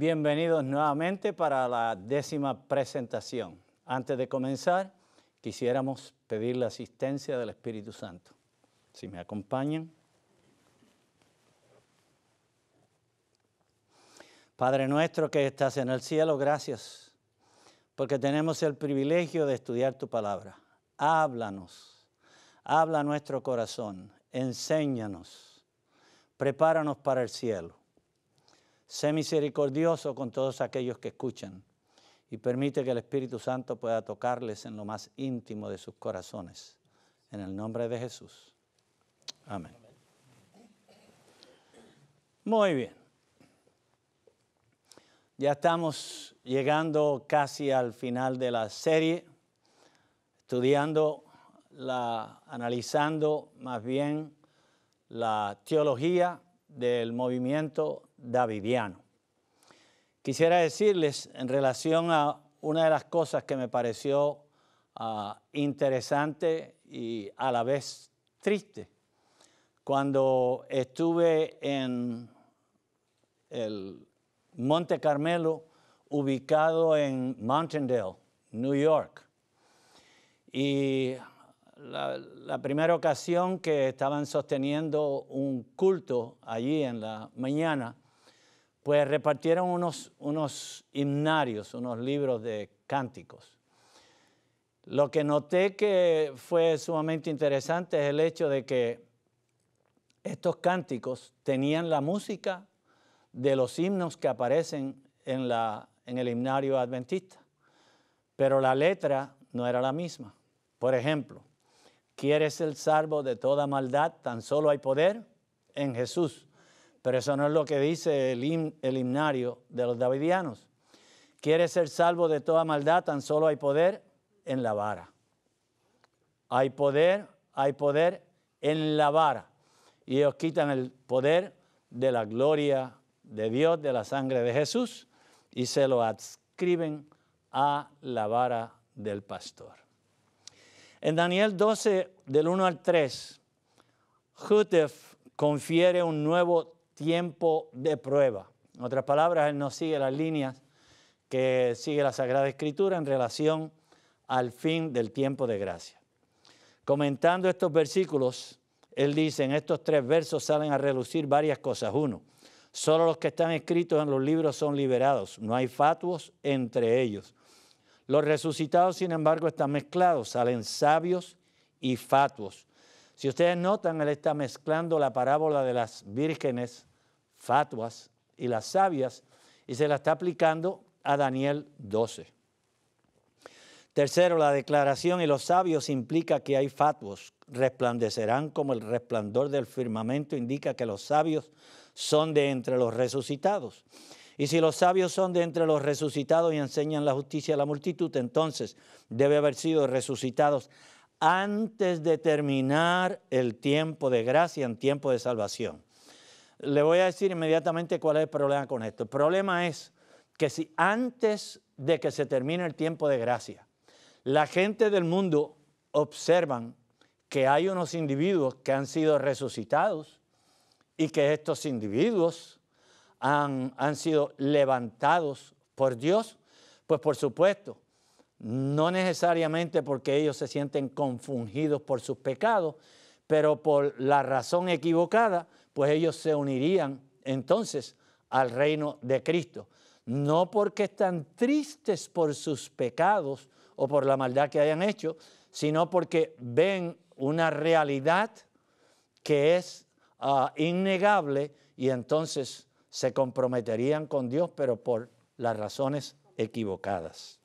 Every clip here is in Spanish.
bienvenidos nuevamente para la décima presentación. Antes de comenzar, quisiéramos pedir la asistencia del Espíritu Santo. Si me acompañan. Padre nuestro que estás en el cielo, gracias, porque tenemos el privilegio de estudiar tu palabra. Háblanos, habla nuestro corazón, enséñanos, prepáranos para el cielo. Sé misericordioso con todos aquellos que escuchan y permite que el Espíritu Santo pueda tocarles en lo más íntimo de sus corazones. En el nombre de Jesús. Amén. Muy bien. Ya estamos llegando casi al final de la serie, estudiando, analizando más bien la teología del movimiento davidiano. Quisiera decirles en relación a una de las cosas que me pareció ah, interesante y a la vez triste. Cuando estuve en el Monte Carmelo, ubicado en Mountaindale, New York, y la, primera ocasión que estaban sosteniendo un culto allí en la mañana, pues repartieron unos, himnarios, unos libros de cánticos. Lo que noté que fue sumamente interesante es el hecho de que estos cánticos tenían la música de los himnos que aparecen en, la, en el himnario adventista, pero la letra no era la misma. Por ejemplo, ¿quieres el salvo de toda maldad? Tan solo hay poder en Jesús. Pero eso no es lo que dice el, himnario de los davidianos. Quiere ser salvo de toda maldad, tan solo hay poder en la vara. Hay poder, hay poder en la vara. Y ellos quitan el poder de la gloria de Dios, de la sangre de Jesús, y se lo adscriben a la vara del pastor. En Daniel 12, del 1 al 3, Jutef confiere un nuevo tiempo de prueba. En otras palabras, Él nos sigue las líneas que sigue la Sagrada Escritura en relación al fin del tiempo de gracia. Comentando estos versículos, Él dice, en estos tres versos salen a relucir varias cosas. Uno, solo los que están escritos en los libros son liberados, no hay fatuos entre ellos. Los resucitados, sin embargo, están mezclados, salen sabios y fatuos. Si ustedes notan, él está mezclando la parábola de las vírgenes fatuas y las sabias y se la está aplicando a Daniel 12. Tercero, la declaración y los sabios implica que hay fatuos, resplandecerán como el resplandor del firmamento indica que los sabios son de entre los resucitados. Y si los sabios son de entre los resucitados y enseñan la justicia a la multitud, entonces debe haber sido resucitados antes de terminar el tiempo de gracia en tiempo de salvación le voy a decir inmediatamente cuál es el problema con esto. El problema es que si antes de que se termine el tiempo de gracia, la gente del mundo observan que hay unos individuos que han sido resucitados y que estos individuos han, han sido levantados por Dios, pues por supuesto, no necesariamente porque ellos se sienten confundidos por sus pecados, pero por la razón equivocada, pues ellos se unirían entonces al reino de Cristo. No porque están tristes por sus pecados o por la maldad que hayan hecho, sino porque ven una realidad que es ah, innegable y entonces se comprometerían con Dios, pero por las razones equivocadas.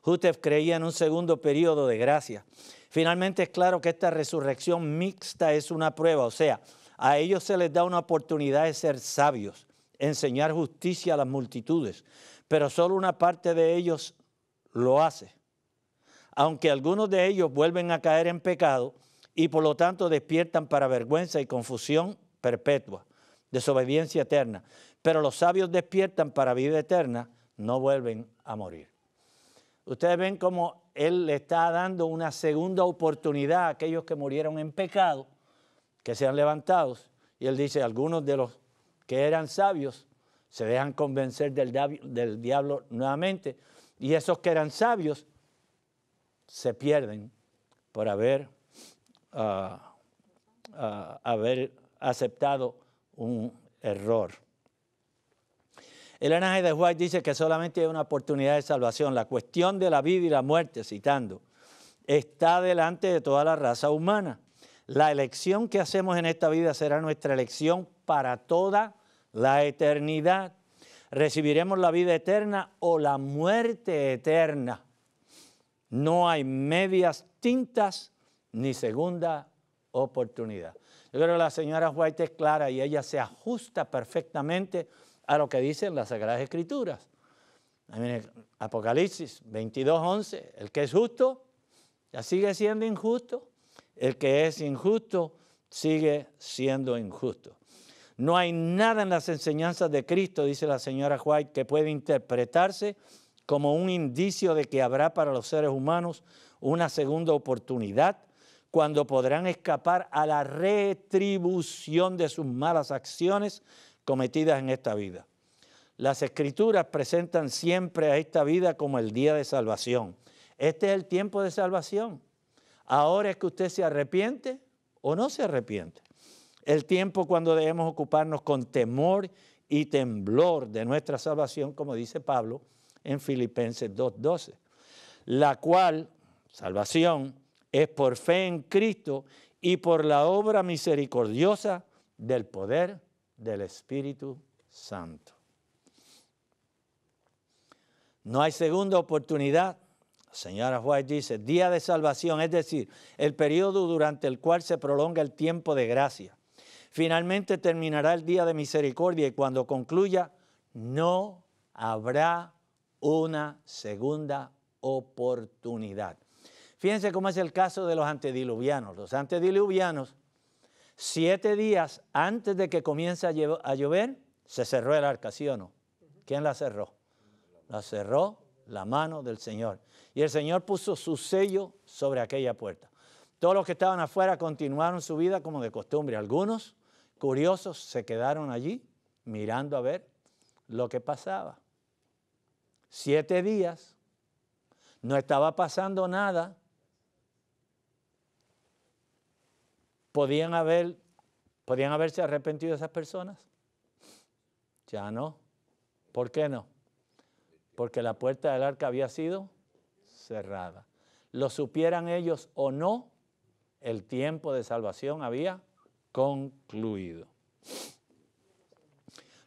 Jutef creía en un segundo periodo de gracia Finalmente es claro que esta resurrección mixta es una prueba, o sea, a ellos se les da una oportunidad de ser sabios, enseñar justicia a las multitudes, pero solo una parte de ellos lo hace. Aunque algunos de ellos vuelven a caer en pecado y por lo tanto despiertan para vergüenza y confusión perpetua, desobediencia eterna, pero los sabios despiertan para vida eterna, no vuelven a morir. Ustedes ven cómo Él le está dando una segunda oportunidad a aquellos que murieron en pecado, que sean levantados. Y Él dice, algunos de los que eran sabios se dejan convencer del, diablo nuevamente. Y esos que eran sabios se pierden por haber ah, ah, aceptado un error. El G. de White dice que solamente hay una oportunidad de salvación. La cuestión de la vida y la muerte, citando, está delante de toda la raza humana. La elección que hacemos en esta vida será nuestra elección para toda la eternidad. Recibiremos la vida eterna o la muerte eterna. No hay medias tintas ni segunda oportunidad. Yo creo que la señora White es clara y ella se ajusta perfectamente a lo que dicen las Sagradas Escrituras. Apocalipsis 22, 11, el que es justo sigue siendo injusto, el que es injusto sigue siendo injusto. No hay nada en las enseñanzas de Cristo, dice la señora White, que puede interpretarse como un indicio de que habrá para los seres humanos una segunda oportunidad cuando podrán escapar a la retribución de sus malas acciones cometidas en esta vida. Las escrituras presentan siempre a esta vida como el día de salvación. Este es el tiempo de salvación. Ahora es que usted se arrepiente o no se arrepiente. El tiempo cuando debemos ocuparnos con temor y temblor de nuestra salvación, como dice Pablo en Filipenses 2.12, la cual salvación es por fe en Cristo y por la obra misericordiosa del poder del Espíritu Santo. No hay segunda oportunidad. señora White dice, día de salvación, es decir, el periodo durante el cual se prolonga el tiempo de gracia. Finalmente terminará el día de misericordia y cuando concluya, no habrá una segunda oportunidad. Fíjense cómo es el caso de los antediluvianos. Los antediluvianos Siete días antes de que comience a, llover, se cerró el arca, ¿sí o no? ¿Quién la cerró? La cerró la mano del Señor. Y el Señor puso su sello sobre aquella puerta. Todos los que estaban afuera continuaron su vida como de costumbre. Algunos, curiosos, se quedaron allí mirando a ver lo que pasaba. Siete días, no estaba pasando nada, ¿Podían, haber, ¿Podían haberse arrepentido esas personas? Ya no. ¿Por qué no? Porque la puerta del arca había sido cerrada. Lo supieran ellos o no, el tiempo de salvación había concluido.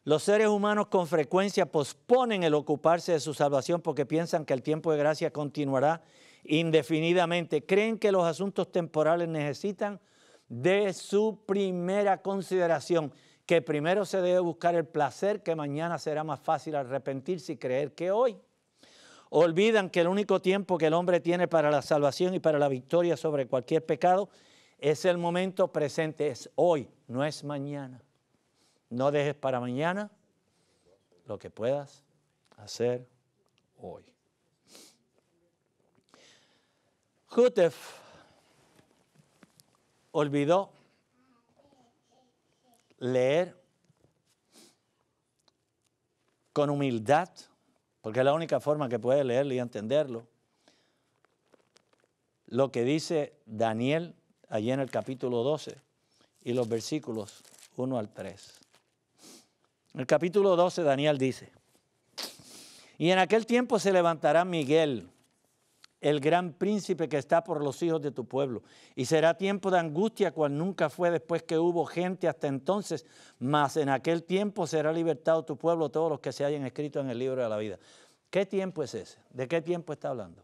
Los seres humanos con frecuencia posponen el ocuparse de su salvación porque piensan que el tiempo de gracia continuará indefinidamente. Creen que los asuntos temporales necesitan de su primera consideración, que primero se debe buscar el placer, que mañana será más fácil arrepentirse y creer que hoy. Olvidan que el único tiempo que el hombre tiene para la salvación y para la victoria sobre cualquier pecado es el momento presente, es hoy, no es mañana. No dejes para mañana lo que puedas hacer hoy olvidó leer con humildad, porque es la única forma que puede leerlo y entenderlo, lo que dice Daniel allí en el capítulo 12 y los versículos 1 al 3. En el capítulo 12 Daniel dice, y en aquel tiempo se levantará Miguel, el gran príncipe que está por los hijos de tu pueblo. Y será tiempo de angustia cual nunca fue después que hubo gente hasta entonces, mas en aquel tiempo será libertado tu pueblo, todos los que se hayan escrito en el libro de la vida. ¿Qué tiempo es ese? ¿De qué tiempo está hablando?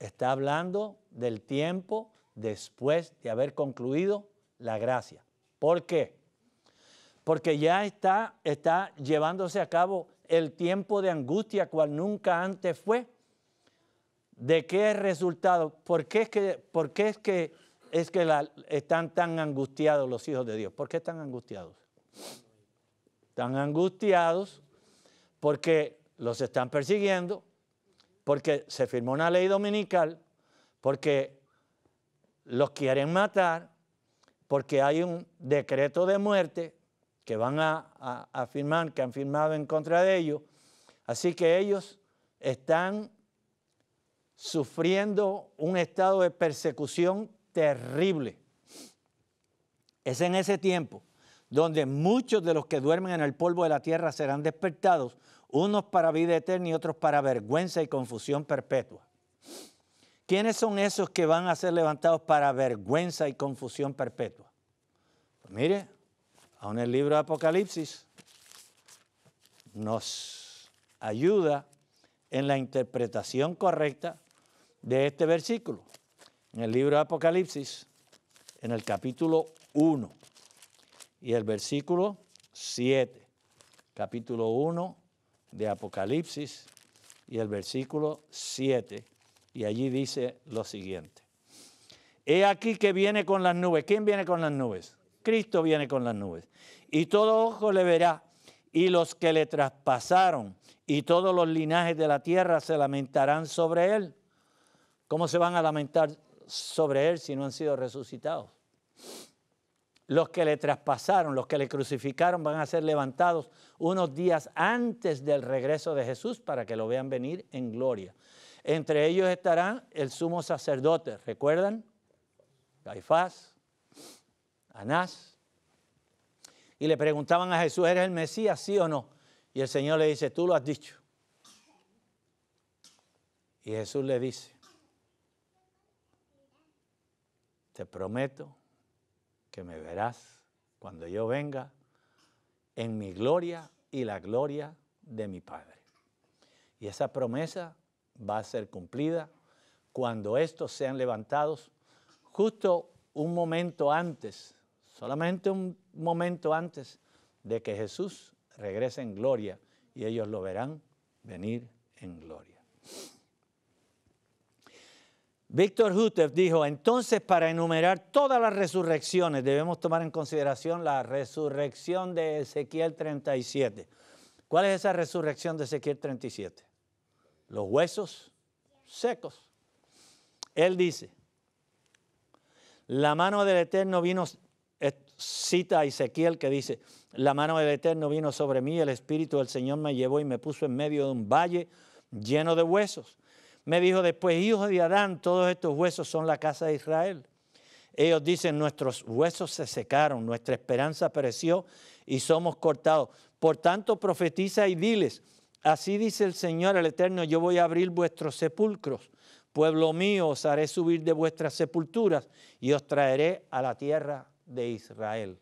Está hablando del tiempo después de haber concluido la gracia. ¿Por qué? Porque ya está, está llevándose a cabo el tiempo de angustia cual nunca antes fue. ¿De qué resultado? ¿Por qué es que, por qué es que, es que están tan angustiados los hijos de Dios? ¿Por qué están angustiados? Tan angustiados porque los están persiguiendo, porque se firmó una ley dominical, porque los quieren matar, porque hay un decreto de muerte, que van a, a, firmar, que han firmado en contra de ellos. Así que ellos están sufriendo un estado de persecución terrible. Es en ese tiempo donde muchos de los que duermen en el polvo de la tierra serán despertados, unos para vida eterna y otros para vergüenza y confusión perpetua. ¿Quiénes son esos que van a ser levantados para vergüenza y confusión perpetua? Pues mire, aún el libro de Apocalipsis nos ayuda en la interpretación correcta de este versículo. En el libro de Apocalipsis, en el capítulo 1 y el versículo 7. Capítulo 1 de Apocalipsis y el versículo 7. Y allí dice lo siguiente. He aquí que viene con las nubes. ¿Quién viene con las nubes? Cristo viene con las nubes. Y todo ojo le verá, y los que le traspasaron, y todos los linajes de la tierra se lamentarán sobre él. ¿Cómo se van a lamentar sobre él si no han sido resucitados? Los que le traspasaron, los que le crucificaron van a ser levantados unos días antes del regreso de Jesús para que lo vean venir en gloria. Entre ellos estará el sumo sacerdote, ¿recuerdan? Caifás, y le preguntaban a Jesús, ¿eres el Mesías, sí o no? Y el Señor le dice, tú lo has dicho. Y Jesús le dice, te prometo que me verás cuando yo venga en mi gloria y la gloria de mi Padre. Y esa promesa va a ser cumplida cuando estos sean levantados justo un momento antes solamente un momento antes de que Jesús regrese en gloria y ellos lo verán venir en gloria. Víctor Hutev dijo, entonces para enumerar todas las resurrecciones debemos tomar en consideración la resurrección de Ezequiel 37. ¿Cuál es esa resurrección de Ezequiel 37? Los huesos secos. Él dice, la mano del Eterno vino cita a Ezequiel que dice, la mano del Eterno vino sobre mí, el Espíritu del Señor me llevó y me puso en medio de un valle lleno de huesos. Me dijo después, hijos de Adán, todos estos huesos son la casa de Israel. Ellos dicen, nuestros huesos se secaron, nuestra esperanza pereció y somos cortados. Por tanto, profetiza y diles, así dice el Señor el Eterno, yo voy a abrir vuestros sepulcros. Pueblo mío, os haré subir de vuestras sepulturas y os traeré a la tierra de Israel.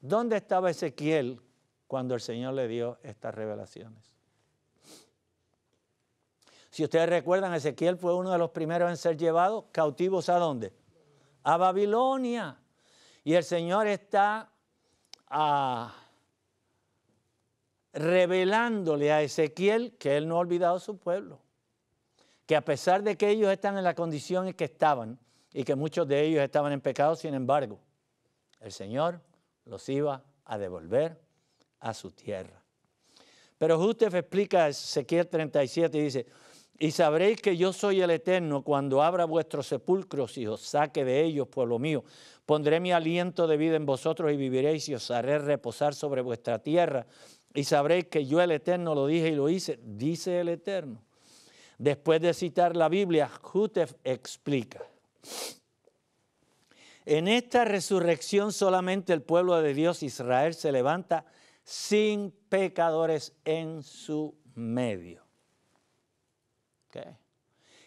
¿Dónde estaba Ezequiel cuando el Señor le dio estas revelaciones? Si ustedes recuerdan, Ezequiel fue uno de los primeros en ser llevado cautivos a dónde? A Babilonia. Y el Señor está ah, revelándole a Ezequiel que él no ha olvidado su pueblo, que a pesar de que ellos están en la condición en que estaban, y que muchos de ellos estaban en pecado, sin embargo, el Señor los iba a devolver a su tierra. Pero Jútef explica Ezequiel 37 y dice, y sabréis que yo soy el Eterno cuando abra vuestros sepulcros y os saque de ellos, pueblo mío. Pondré mi aliento de vida en vosotros y viviréis y os haré reposar sobre vuestra tierra. Y sabréis que yo el Eterno lo dije y lo hice, dice el Eterno. Después de citar la Biblia, Jutef explica. En esta resurrección solamente el pueblo de Dios Israel se levanta sin pecadores en su medio.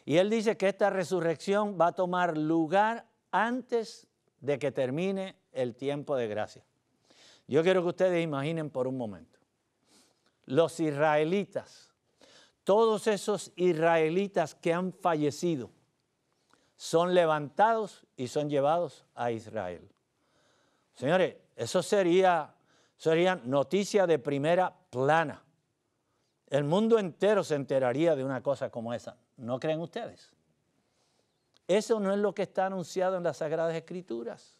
Y él dice que esta resurrección va a tomar lugar antes de que termine el tiempo de gracia. Yo quiero que ustedes imaginen por un momento. Los israelitas, todos esos israelitas que han fallecido, son levantados y son llevados a Israel. Señores, eso sería, noticia de primera plana. El mundo entero se enteraría de una cosa como esa. ¿No creen ustedes? Eso no es lo que está anunciado en las Sagradas Escrituras.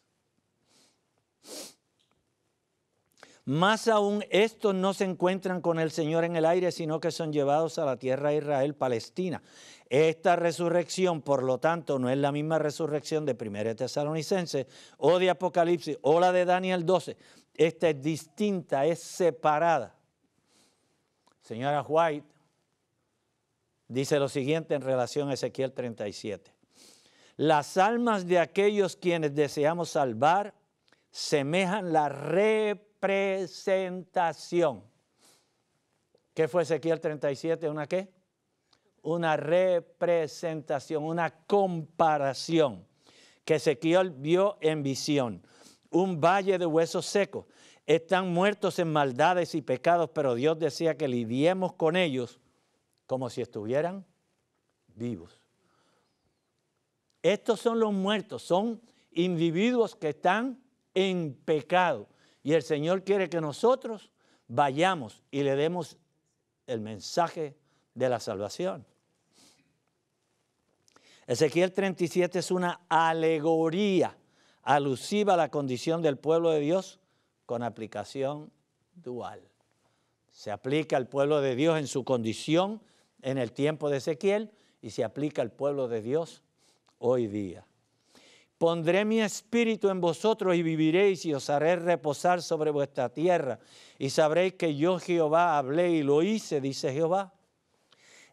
Más aún, estos no se encuentran con el Señor en el aire, sino que son llevados a la tierra de Israel, Palestina. Esta resurrección, por lo tanto, no es la misma resurrección de 1 Tesalonicense o de Apocalipsis o la de Daniel 12. Esta es distinta, es separada. Señora White dice lo siguiente en relación a Ezequiel 37. Las almas de aquellos quienes deseamos salvar semejan la reputación representación. ¿Qué fue Ezequiel 37? ¿Una qué? Una representación, una comparación que Ezequiel vio en visión. Un valle de huesos secos. Están muertos en maldades y pecados, pero Dios decía que lidiemos con ellos como si estuvieran vivos. Estos son los muertos, son individuos que están en pecado. Y el Señor quiere que nosotros vayamos y le demos el mensaje de la salvación. Ezequiel 37 es una alegoría alusiva a la condición del pueblo de Dios con aplicación dual. Se aplica al pueblo de Dios en su condición en el tiempo de Ezequiel y se aplica al pueblo de Dios hoy día. Pondré mi espíritu en vosotros y viviréis y os haré reposar sobre vuestra tierra. Y sabréis que yo Jehová hablé y lo hice, dice Jehová.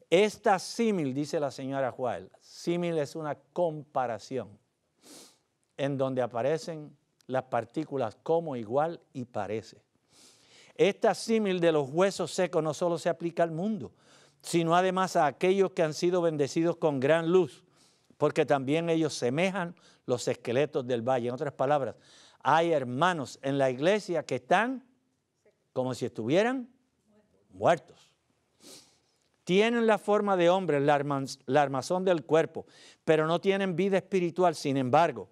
Esta símil, dice la señora Juárez, símil es una comparación en donde aparecen las partículas como igual y parece. Esta símil de los huesos secos no solo se aplica al mundo, sino además a aquellos que han sido bendecidos con gran luz, porque también ellos semejan los esqueletos del valle. En otras palabras, hay hermanos en la iglesia que están como si estuvieran muertos. Tienen la forma de hombres, la, armazón del cuerpo, pero no tienen vida espiritual. Sin embargo,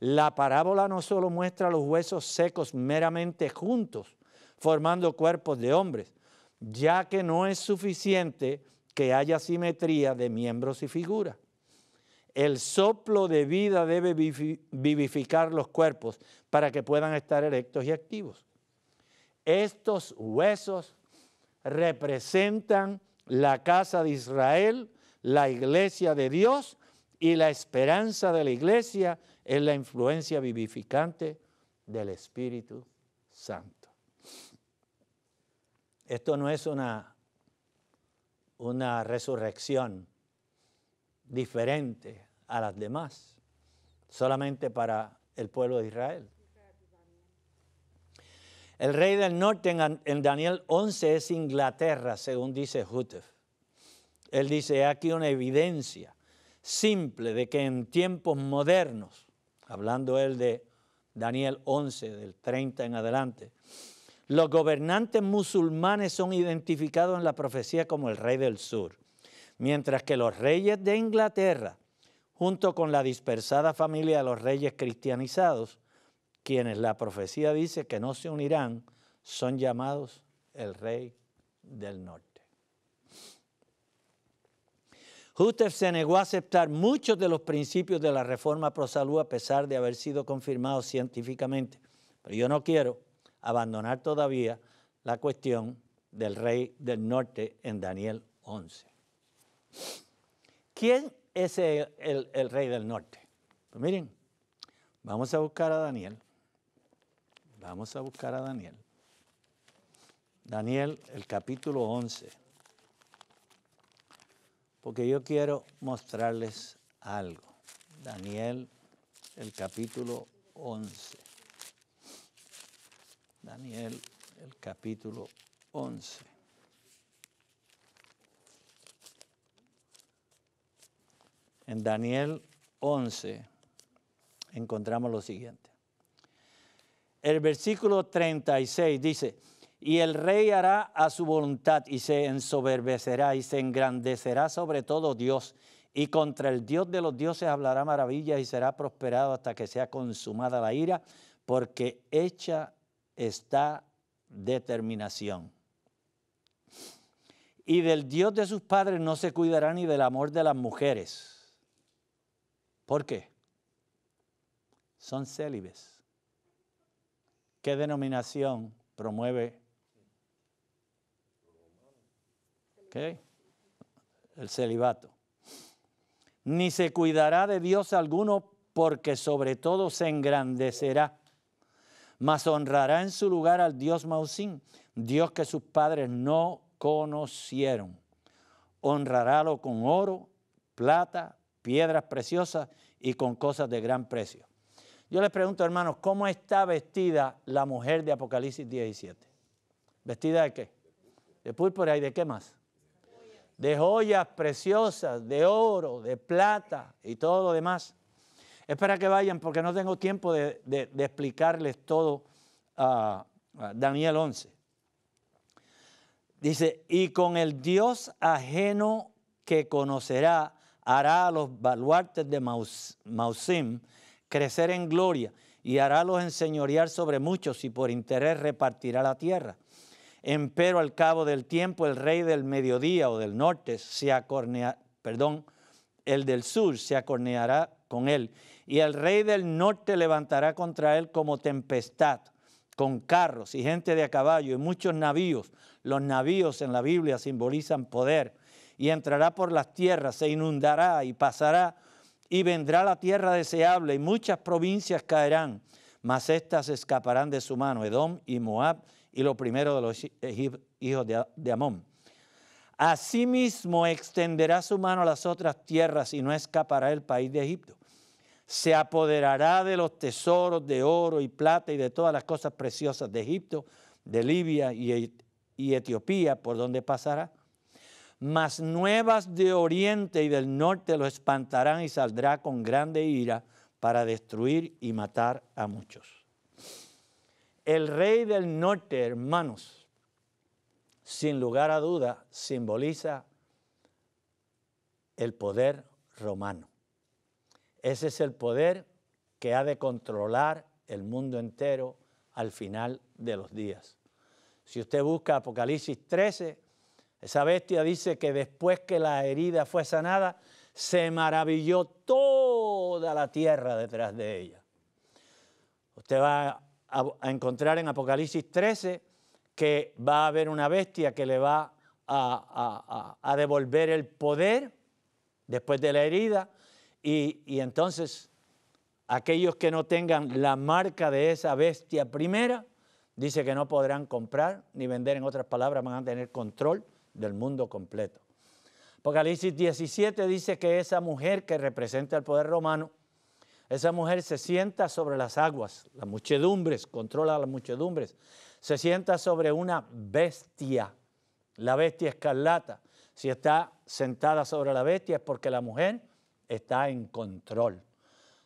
la parábola no solo muestra los huesos secos meramente juntos, formando cuerpos de hombres, ya que no es suficiente que haya simetría de miembros y figuras. El soplo de vida debe vivificar los cuerpos para que puedan estar erectos y activos. Estos huesos representan la casa de Israel, la iglesia de Dios y la esperanza de la iglesia es la influencia vivificante del Espíritu Santo. Esto no es una, una resurrección diferente a las demás, solamente para el pueblo de Israel. El rey del norte en, Daniel 11 es Inglaterra, según dice Hutef. Él dice, aquí una evidencia simple de que en tiempos modernos, hablando él de Daniel 11, del 30 en adelante, los gobernantes musulmanes son identificados en la profecía como el rey del sur mientras que los reyes de Inglaterra, junto con la dispersada familia de los reyes cristianizados, quienes la profecía dice que no se unirán, son llamados el rey del norte. Hutef se negó a aceptar muchos de los principios de la reforma pro a pesar de haber sido confirmados científicamente. Pero yo no quiero abandonar todavía la cuestión del rey del norte en Daniel 11. ¿Quién es el, rey del norte? Pues miren, vamos a buscar a Daniel. Vamos a buscar a Daniel. Daniel, el capítulo 11. Porque yo quiero mostrarles algo. Daniel, el capítulo 11. Daniel, el capítulo 11. En Daniel 11 encontramos lo siguiente. El versículo 36 dice, y el rey hará a su voluntad y se ensoberbecerá y se engrandecerá sobre todo Dios. Y contra el Dios de los dioses hablará maravillas y será prosperado hasta que sea consumada la ira, porque hecha está determinación. Y del Dios de sus padres no se cuidará ni del amor de las mujeres ¿Por qué? Son célibes. ¿Qué denominación promueve? ¿Qué? El celibato. Ni se cuidará de Dios alguno porque sobre todo se engrandecerá, mas honrará en su lugar al Dios Mausín, Dios que sus padres no conocieron. Honrarálo con oro, plata, piedras preciosas y con cosas de gran precio. Yo les pregunto, hermanos, ¿cómo está vestida la mujer de Apocalipsis 17? ¿Vestida de qué? De púrpura y de qué más? De joyas preciosas, de oro, de plata y todo lo demás. Espera que vayan porque no tengo tiempo de, explicarles todo a Daniel 11. Dice, y con el Dios ajeno que conocerá hará a los baluartes de Mausim crecer en gloria y harálos enseñorear sobre muchos y por interés repartirá la tierra. Empero al cabo del tiempo el rey del mediodía o del norte se acornea, perdón, el del sur se acorneará con él y el rey del norte levantará contra él como tempestad con carros y gente de a caballo y muchos navíos. Los navíos en la Biblia simbolizan poder y entrará por las tierras, se inundará y pasará, y vendrá la tierra deseable, y muchas provincias caerán, mas éstas escaparán de su mano, Edom y Moab, y lo primero de los hijos de Amón. Asimismo extenderá su mano a las otras tierras y no escapará el país de Egipto. Se apoderará de los tesoros de oro y plata y de todas las cosas preciosas de Egipto, de Libia y, e-, Etiopía, por donde pasará mas nuevas de oriente y del norte lo espantarán y saldrá con grande ira para destruir y matar a muchos. El rey del norte, hermanos, sin lugar a duda, simboliza el poder romano. Ese es el poder que ha de controlar el mundo entero al final de los días. Si usted busca Apocalipsis 13, esa bestia dice que después que la herida fue sanada, se maravilló toda la tierra detrás de ella. Usted va a encontrar en Apocalipsis 13 que va a haber una bestia que le va a, devolver el poder después de la herida y entonces aquellos que no tengan la marca de esa bestia primera, dice que no podrán comprar ni vender, en otras palabras, van a tener control del mundo completo. Apocalipsis 17 dice que esa mujer que representa el poder romano, esa mujer se sienta sobre las aguas, las muchedumbres, controla las muchedumbres, se sienta sobre una bestia, la bestia escarlata. Si está sentada sobre la bestia es porque la mujer está en control.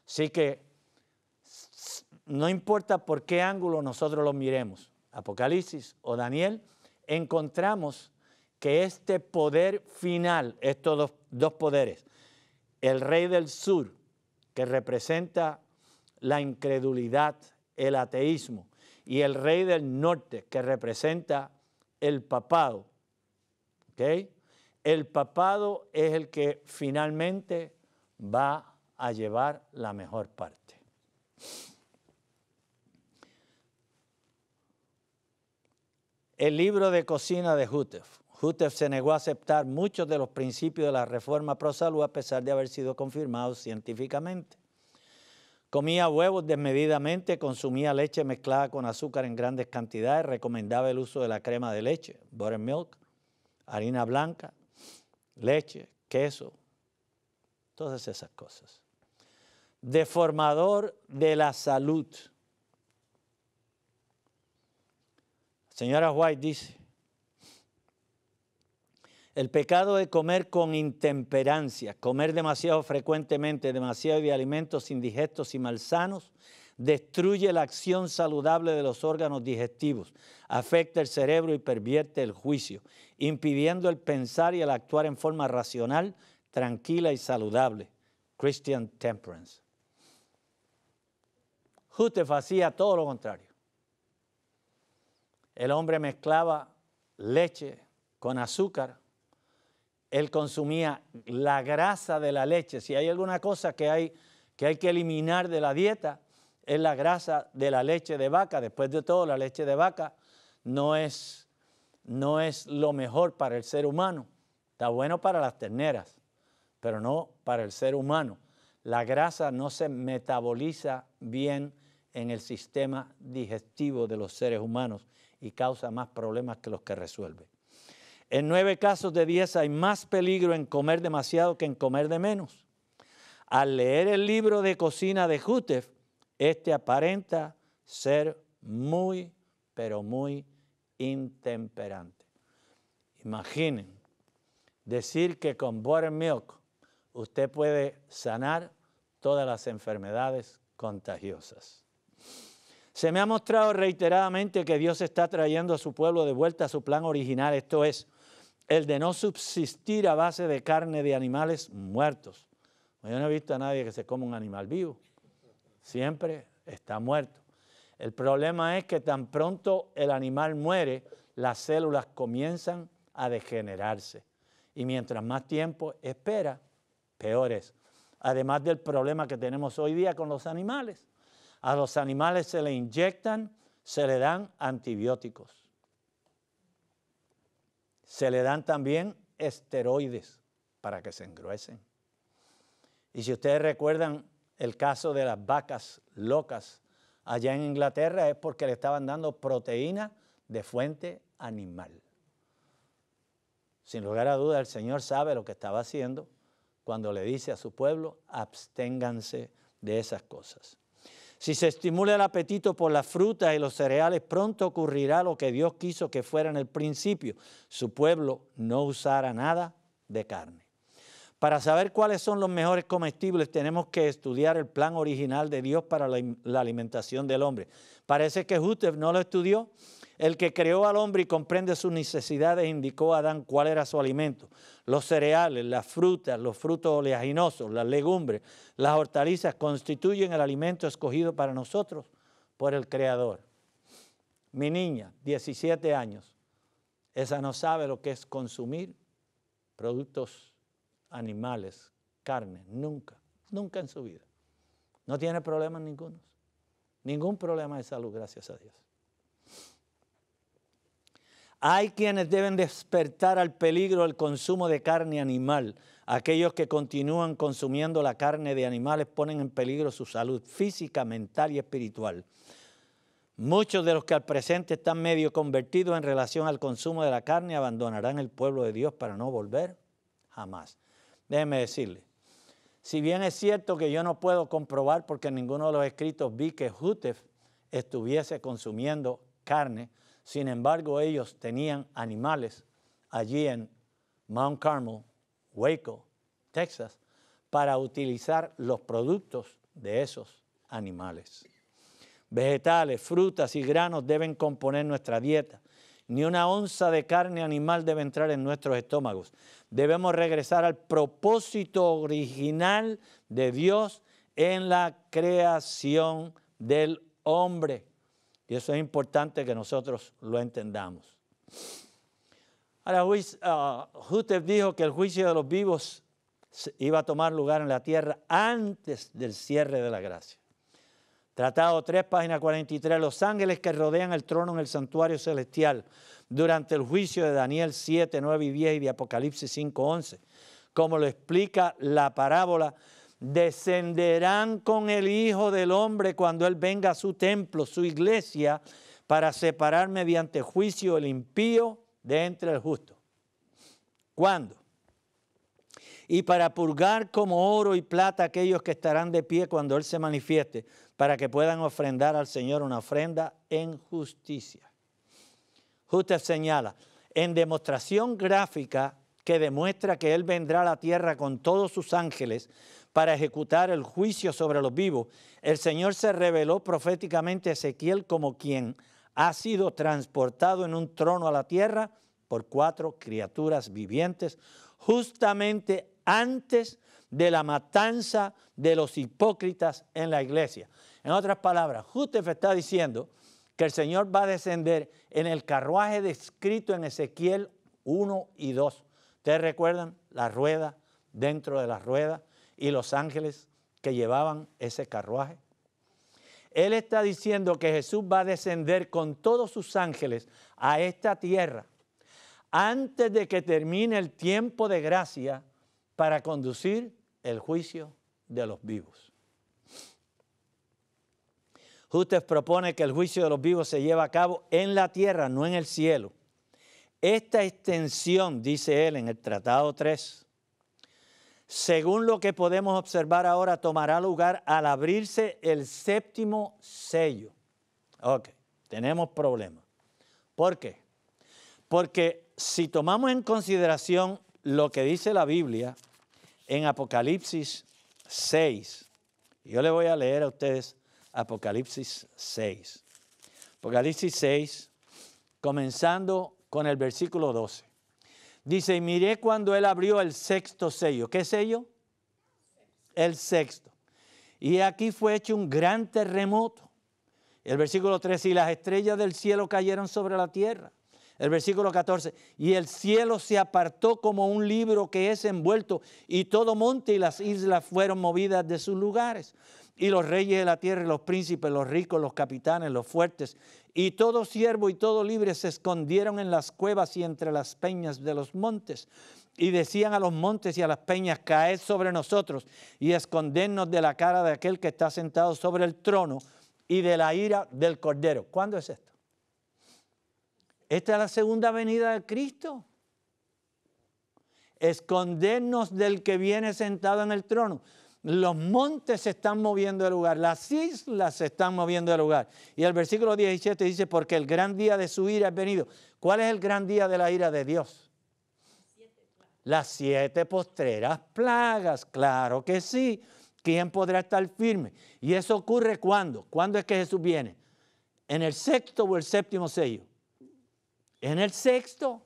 Así que no importa por qué ángulo nosotros lo miremos, Apocalipsis o Daniel, encontramos que este poder final, estos dos, poderes, el rey del sur, que representa la incredulidad, el ateísmo, y el rey del norte, que representa el papado, ¿ok? El papado es el que finalmente va a llevar la mejor parte. El libro de cocina de Jútef. Hutter se negó a aceptar muchos de los principios de la reforma pro salud a pesar de haber sido confirmados científicamente. Comía huevos desmedidamente, consumía leche mezclada con azúcar en grandes cantidades, recomendaba el uso de la crema de leche, buttermilk, harina blanca, leche, queso, todas esas cosas. Deformador de la salud. Señora White dice, el pecado de comer con intemperancia, comer demasiado frecuentemente, demasiado de alimentos indigestos y malsanos, destruye la acción saludable de los órganos digestivos, afecta el cerebro y pervierte el juicio, impidiendo el pensar y el actuar en forma racional, tranquila y saludable. Christian Temperance. Jutef hacía todo lo contrario. El hombre mezclaba leche con azúcar él consumía la grasa de la leche. Si hay alguna cosa que hay que, eliminar de la dieta, es la grasa de la leche de vaca. Después de todo, la leche de vaca no es, no es lo mejor para el ser humano. Está bueno para las terneras, pero no para el ser humano. La grasa no se metaboliza bien en el sistema digestivo de los seres humanos y causa más problemas que los que resuelve. En nueve casos de diez hay más peligro en comer demasiado que en comer de menos. Al leer el libro de cocina de Jutef, este aparenta ser muy, pero muy intemperante. Imaginen decir que con buttermilk usted puede sanar todas las enfermedades contagiosas. Se me ha mostrado reiteradamente que Dios está trayendo a su pueblo de vuelta a su plan original, esto es, el de no subsistir a base de carne de animales muertos. Yo no he visto a nadie que se coma un animal vivo. Siempre está muerto. El problema es que tan pronto el animal muere, las células comienzan a degenerarse. Y mientras más tiempo espera, peor es. Además del problema que tenemos hoy día con los animales. A los animales se le inyectan, se le dan antibióticos. Se le dan también esteroides para que se engruesen. Y si ustedes recuerdan el caso de las vacas locas allá en Inglaterra, es porque le estaban dando proteína de fuente animal. Sin lugar a duda, el Señor sabe lo que estaba haciendo cuando le dice a su pueblo, absténganse de esas cosas. Si se estimula el apetito por las frutas y los cereales, pronto ocurrirá lo que Dios quiso que fuera en el principio. Su pueblo no usará nada de carne. Para saber cuáles son los mejores comestibles tenemos que estudiar el plan original de Dios para la, alimentación del hombre. Parece que Jutef no lo estudió. El que creó al hombre y comprende sus necesidades indicó a Adán cuál era su alimento. Los cereales, las frutas, los frutos oleaginosos, las legumbres, las hortalizas constituyen el alimento escogido para nosotros por el Creador. Mi niña, 17 años, esa no sabe lo que es consumir productos animales, carne, nunca, nunca en su vida. No tiene problemas ningunos, ningún problema de salud, gracias a Dios. Hay quienes deben despertar al peligro el consumo de carne animal. Aquellos que continúan consumiendo la carne de animales ponen en peligro su salud física, mental y espiritual. Muchos de los que al presente están medio convertidos en relación al consumo de la carne abandonarán el pueblo de Dios para no volver jamás. Déjenme decirle, si bien es cierto que yo no puedo comprobar porque ninguno de los escritos vi que Jútef estuviese consumiendo carne, sin embargo, ellos tenían animales allí en Mount Carmel, Waco, Texas, para utilizar los productos de esos animales. Vegetales, frutas y granos deben componer nuestra dieta. Ni una onza de carne animal debe entrar en nuestros estómagos. Debemos regresar al propósito original de Dios en la creación del hombre. Y eso es importante que nosotros lo entendamos. Ahora, uh, dijo que el juicio de los vivos iba a tomar lugar en la tierra antes del cierre de la gracia. Tratado 3, página 43. Los ángeles que rodean el trono en el santuario celestial durante el juicio de Daniel 7, 9 y 10 y de Apocalipsis 5, 11. Como lo explica la parábola descenderán con el Hijo del Hombre cuando Él venga a su templo, su iglesia, para separar mediante juicio el impío de entre el justo. ¿Cuándo? Y para purgar como oro y plata aquellos que estarán de pie cuando Él se manifieste, para que puedan ofrendar al Señor una ofrenda en justicia. Justo señala, en demostración gráfica que demuestra que Él vendrá a la tierra con todos sus ángeles para ejecutar el juicio sobre los vivos, el Señor se reveló proféticamente a Ezequiel como quien ha sido transportado en un trono a la tierra por cuatro criaturas vivientes, justamente antes de la matanza de los hipócritas en la iglesia. En otras palabras, Jútef está diciendo que el Señor va a descender en el carruaje descrito en Ezequiel 1 y 2. Ustedes recuerdan la rueda, dentro de la rueda, y los ángeles que llevaban ese carruaje. Él está diciendo que Jesús va a descender con todos sus ángeles a esta tierra antes de que termine el tiempo de gracia para conducir el juicio de los vivos. Justes propone que el juicio de los vivos se lleva a cabo en la tierra, no en el cielo. Esta extensión, dice él en el Tratado 3, según lo que podemos observar ahora, tomará lugar al abrirse el séptimo sello. Ok, tenemos problemas. ¿Por qué? Porque si tomamos en consideración lo que dice la Biblia en Apocalipsis 6, yo le voy a leer a ustedes Apocalipsis 6. Apocalipsis 6, comenzando con el versículo 12. Dice, y miré cuando él abrió el sexto sello. ¿Qué sello? El sexto. Y aquí fue hecho un gran terremoto. El versículo 13, y las estrellas del cielo cayeron sobre la tierra. El versículo 14, y el cielo se apartó como un libro que es envuelto, y todo monte y las islas fueron movidas de sus lugares y los reyes de la tierra, los príncipes, los ricos, los capitanes, los fuertes, y todo siervo y todo libre se escondieron en las cuevas y entre las peñas de los montes. Y decían a los montes y a las peñas, caed sobre nosotros y escondernos de la cara de aquel que está sentado sobre el trono y de la ira del cordero. ¿Cuándo es esto? Esta es la segunda venida de Cristo escondernos del que viene sentado en el trono. Los montes se están moviendo de lugar, las islas se están moviendo de lugar. Y el versículo 17 dice, porque el gran día de su ira ha venido. ¿Cuál es el gran día de la ira de Dios? Las siete postreras plagas, claro que sí. ¿Quién podrá estar firme? Y eso ocurre cuando? ¿Cuándo es que Jesús viene? ¿En el sexto o el séptimo sello? En el sexto.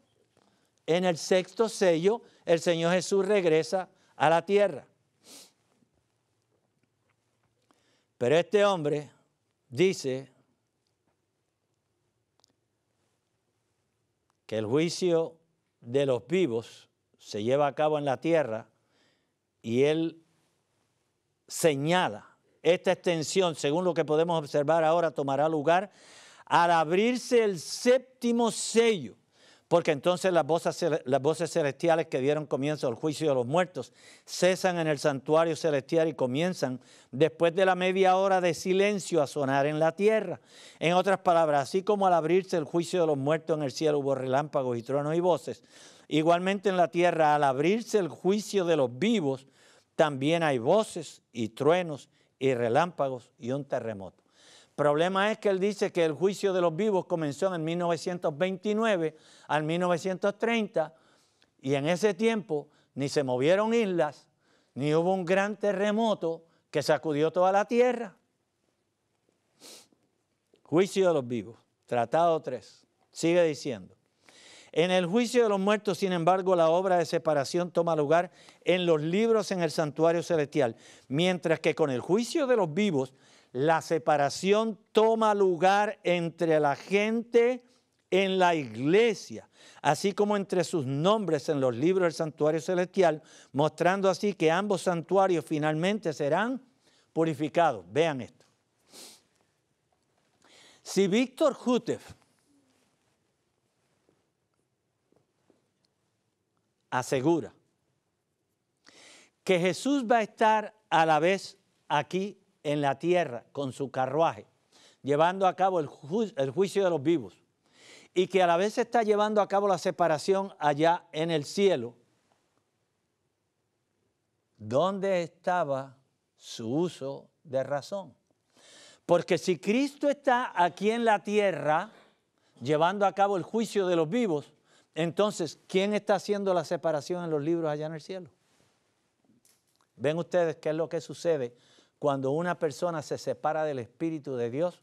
En el sexto sello, el Señor Jesús regresa a la tierra. Pero este hombre dice que el juicio de los vivos se lleva a cabo en la tierra y él señala esta extensión, según lo que podemos observar ahora, tomará lugar al abrirse el séptimo sello porque entonces las voces, celestiales que dieron comienzo al juicio de los muertos cesan en el santuario celestial y comienzan después de la media hora de silencio a sonar en la tierra. En otras palabras, así como al abrirse el juicio de los muertos en el cielo hubo relámpagos y truenos y voces, igualmente en la tierra al abrirse el juicio de los vivos también hay voces y truenos y relámpagos y un terremoto. Problema es que él dice que el juicio de los vivos comenzó en 1929 al 1930 y en ese tiempo ni se movieron islas, ni hubo un gran terremoto que sacudió toda la tierra. Juicio de los vivos, tratado 3, sigue diciendo. En el juicio de los muertos, sin embargo, la obra de separación toma lugar en los libros en el santuario celestial, mientras que con el juicio de los vivos la separación toma lugar entre la gente en la iglesia, así como entre sus nombres en los libros del santuario celestial, mostrando así que ambos santuarios finalmente serán purificados. Vean esto. Si Víctor Hutef asegura que Jesús va a estar a la vez aquí en la tierra con su carruaje, llevando a cabo el, juicio de los vivos, y que a la vez está llevando a cabo la separación allá en el cielo, ¿dónde estaba su uso de razón? Porque si Cristo está aquí en la tierra llevando a cabo el juicio de los vivos, entonces, ¿quién está haciendo la separación en los libros allá en el cielo? Ven ustedes qué es lo que sucede cuando una persona se separa del Espíritu de Dios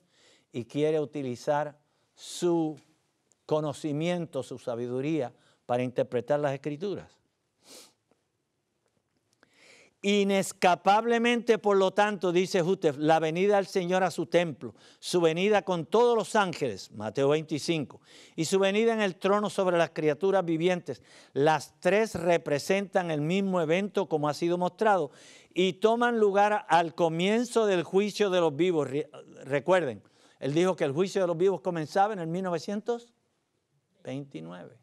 y quiere utilizar su conocimiento, su sabiduría para interpretar las escrituras. Inescapablemente, por lo tanto, dice Jutef, la venida del Señor a su templo, su venida con todos los ángeles, Mateo 25, y su venida en el trono sobre las criaturas vivientes, las tres representan el mismo evento como ha sido mostrado y toman lugar al comienzo del juicio de los vivos. Recuerden, él dijo que el juicio de los vivos comenzaba en el 1929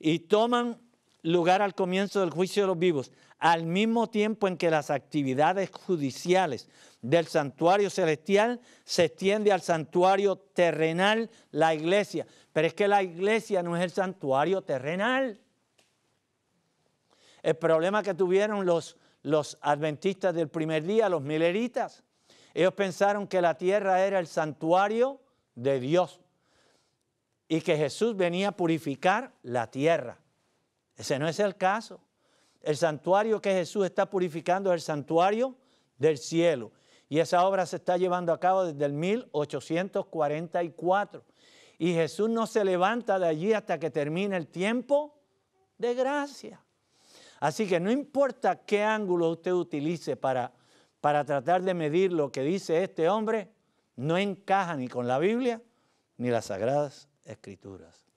y toman lugar al comienzo del juicio de los vivos al mismo tiempo en que las actividades judiciales del santuario celestial se extiende al santuario terrenal, la iglesia. Pero es que la iglesia no es el santuario terrenal. El problema que tuvieron los, los adventistas del primer día, los mileritas, ellos pensaron que la tierra era el santuario de Dios y que Jesús venía a purificar la tierra. Ese no es el caso. El santuario que Jesús está purificando es el santuario del cielo. Y esa obra se está llevando a cabo desde el 1844. Y Jesús no se levanta de allí hasta que termine el tiempo de gracia. Así que no importa qué ángulo usted utilice para, para tratar de medir lo que dice este hombre, no encaja ni con la Biblia ni las sagradas escrituras.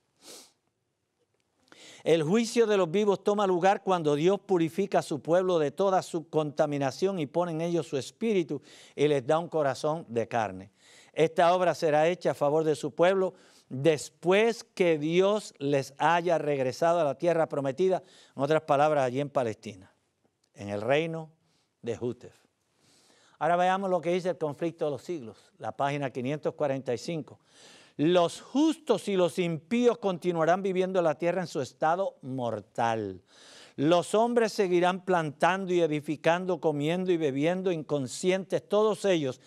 El juicio de los vivos toma lugar cuando Dios purifica a su pueblo de toda su contaminación y pone en ellos su espíritu y les da un corazón de carne. Esta obra será hecha a favor de su pueblo después que Dios les haya regresado a la tierra prometida, en otras palabras, allí en Palestina, en el reino de Jútef. Ahora veamos lo que dice el conflicto de los siglos, la página 545. Los justos y los impíos continuarán viviendo la tierra en su estado mortal. Los hombres seguirán plantando y edificando, comiendo y bebiendo, inconscientes, todos ellos,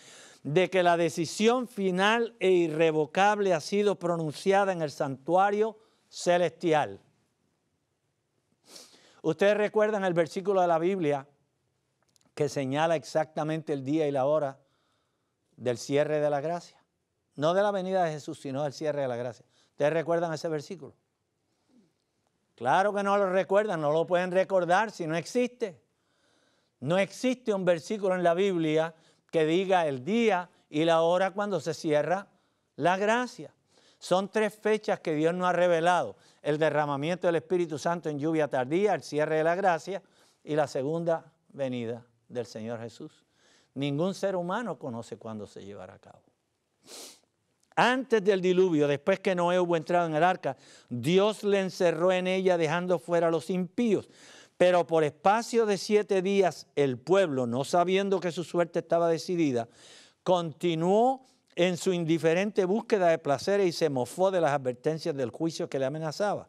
de que la decisión final e irrevocable ha sido pronunciada en el santuario celestial. Ustedes recuerdan el versículo de la Biblia que señala exactamente el día y la hora del cierre de la gracia. No de la venida de Jesús, sino del cierre de la gracia. ¿Ustedes recuerdan ese versículo? Claro que no lo recuerdan, no lo pueden recordar si no existe. No existe un versículo en la Biblia que diga el día y la hora cuando se cierra la gracia. Son tres fechas que Dios nos ha revelado. El derramamiento del Espíritu Santo en lluvia tardía, el cierre de la gracia y la segunda venida del Señor Jesús. Ningún ser humano conoce cuándo se llevará a cabo. Antes del diluvio, después que Noé hubo entrado en el arca, Dios le encerró en ella dejando fuera a los impíos. Pero por espacio de siete días el pueblo, no sabiendo que su suerte estaba decidida, continuó en su indiferente búsqueda de placeres y se mofó de las advertencias del juicio que le amenazaba.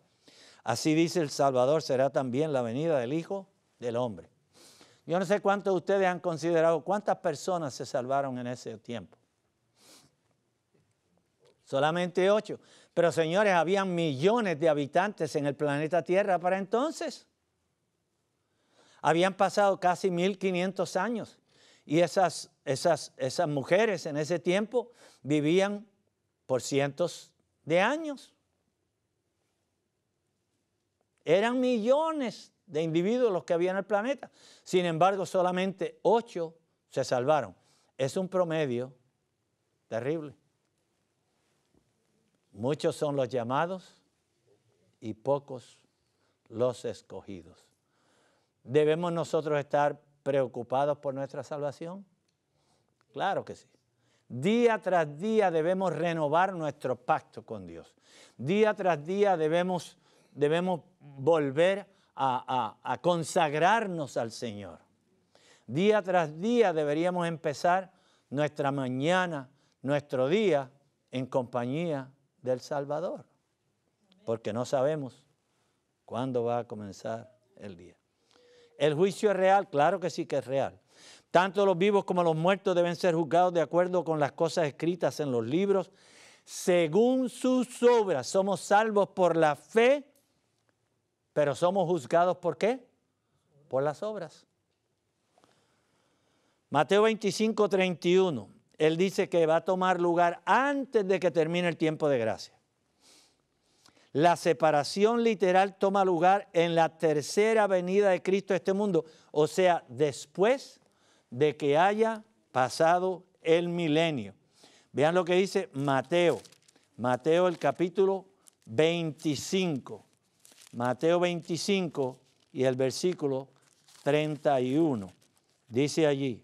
Así dice el Salvador, será también la venida del Hijo del Hombre. Yo no sé cuántos de ustedes han considerado cuántas personas se salvaron en ese tiempo solamente ocho. Pero señores, habían millones de habitantes en el planeta Tierra para entonces. Habían pasado casi 1500 años y esas, esas, esas mujeres en ese tiempo vivían por cientos de años. Eran millones de individuos los que había en el planeta. Sin embargo, solamente ocho se salvaron. Es un promedio terrible. Muchos son los llamados y pocos los escogidos. ¿Debemos nosotros estar preocupados por nuestra salvación? Claro que sí. Día tras día debemos renovar nuestro pacto con Dios. Día tras día debemos, debemos volver a, a consagrarnos al Señor. Día tras día deberíamos empezar nuestra mañana, nuestro día, en compañía del Salvador, porque no sabemos cuándo va a comenzar el día. ¿El juicio es real? Claro que sí que es real. Tanto los vivos como los muertos deben ser juzgados de acuerdo con las cosas escritas en los libros. Según sus obras somos salvos por la fe, pero somos juzgados por qué? Por las obras. Mateo 25, 31. Él dice que va a tomar lugar antes de que termine el tiempo de gracia. La separación literal toma lugar en la tercera venida de Cristo a este mundo, o sea, después de que haya pasado el milenio. Vean lo que dice Mateo, Mateo el capítulo 25, Mateo 25 y el versículo 31. Dice allí,